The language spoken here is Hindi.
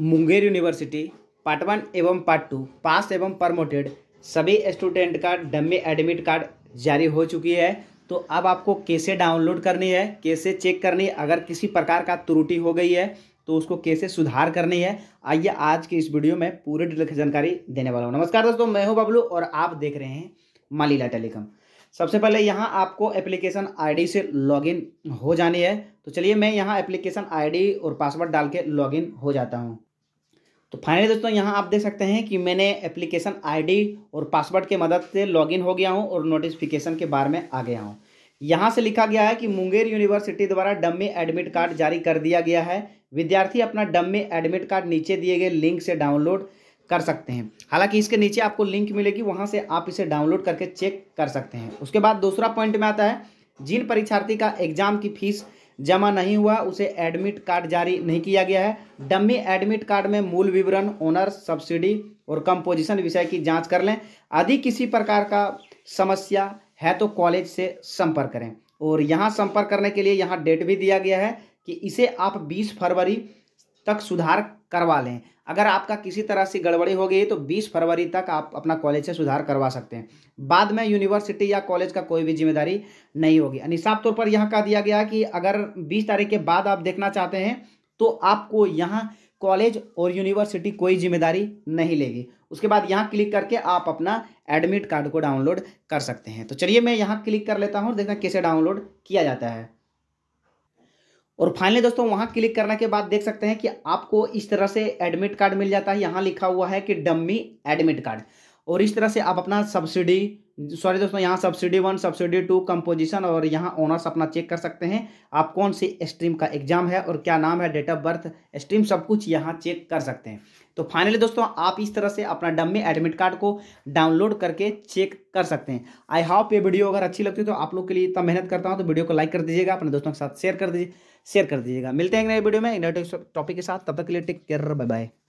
मुंगेर यूनिवर्सिटी पार्ट वन एवं पार्ट टू पास एवं प्रमोटेड सभी स्टूडेंट का डम्मी एडमिट कार्ड जारी हो चुकी है तो अब आपको कैसे डाउनलोड करनी है कैसे चेक करनी है अगर किसी प्रकार का त्रुटि हो गई है तो उसको कैसे सुधार करनी है आइए आज की इस वीडियो में पूरे डिटेल की जानकारी देने वाला हूँ नमस्कार दोस्तों मैं हूँ बबलू और आप देख रहे हैं मालीला टेलीकॉम सबसे पहले यहाँ आपको एप्लीकेशन आईडी से लॉगिन हो जानी है तो चलिए मैं यहाँ एप्लीकेशन आईडी और पासवर्ड डाल के लॉगिन हो जाता हूँ तो फाइनली दोस्तों यहाँ आप देख सकते हैं कि मैंने एप्लीकेशन आईडी और पासवर्ड के मदद से लॉगिन हो गया हूँ और नोटिफिकेशन के बारे में आ गया हूँ यहाँ से लिखा गया है कि मुंगेर यूनिवर्सिटी द्वारा डम्मी एडमिट कार्ड जारी कर दिया गया है विद्यार्थी अपना डम्मी एडमिट कार्ड नीचे दिए गए लिंक से डाउनलोड कर सकते हैं हालांकि इसके नीचे आपको लिंक मिलेगी वहाँ से आप इसे डाउनलोड करके चेक कर सकते हैं उसके बाद दूसरा पॉइंट में आता है जिन परीक्षार्थी का एग्जाम की फीस जमा नहीं हुआ उसे एडमिट कार्ड जारी नहीं किया गया है डम्मी एडमिट कार्ड में मूल विवरण ओनर सब्सिडी और कंपोजिशन विषय की जांच कर लें आदि किसी प्रकार का समस्या है तो कॉलेज से संपर्क करें और यहाँ संपर्क करने के लिए यहाँ डेट भी दिया गया है कि इसे आप 20 फरवरी तक सुधार करवा लें अगर आपका किसी तरह से गड़बड़ी हो गई तो 20 फरवरी तक आप अपना कॉलेज से सुधार करवा सकते हैं बाद में यूनिवर्सिटी या कॉलेज का कोई भी जिम्मेदारी नहीं होगी साफ़ तौर पर यह कहा दिया गया कि अगर बीस तारीख के बाद आप देखना चाहते हैं तो आपको यहाँ कॉलेज और यूनिवर्सिटी कोई जिम्मेदारी नहीं लेगी उसके बाद यहाँ क्लिक करके आप अपना एडमिट कार्ड को डाउनलोड कर सकते हैं तो चलिए मैं यहाँ क्लिक कर लेता हूँ देखना कैसे डाउनलोड किया जाता है और फाइनली दोस्तों वहाँ क्लिक करने के बाद देख सकते हैं कि आपको इस तरह से एडमिट कार्ड मिल जाता है यहाँ लिखा हुआ है कि डम्मी एडमिट कार्ड और इस तरह से आप अपना सब्सिडी सॉरी दोस्तों यहाँ subsidiary one subsidiary two composition और यहाँ ऑनर्स अपना चेक कर सकते हैं आप कौन सी स्ट्रीम का एग्जाम है और क्या नाम है डेट ऑफ बर्थ स्ट्रीम सब कुछ यहाँ चेक कर सकते हैं तो फाइनली दोस्तों आप इस तरह से अपना डम्मी एडमिट कार्ड को डाउनलोड करके चेक कर सकते हैं आई होप ये वीडियो अगर अच्छी लगती है तो आप लोग के लिए इतना मेहनत करता हूँ तो वीडियो को लाइक कर दीजिएगा अपने दोस्तों के साथ शेयर कर दीजिए शेयर कर दीजिएगा मिलते हैं नए वीडियो में नए टॉपिक के साथ तब तक के लिए टेक केयर बाय बाय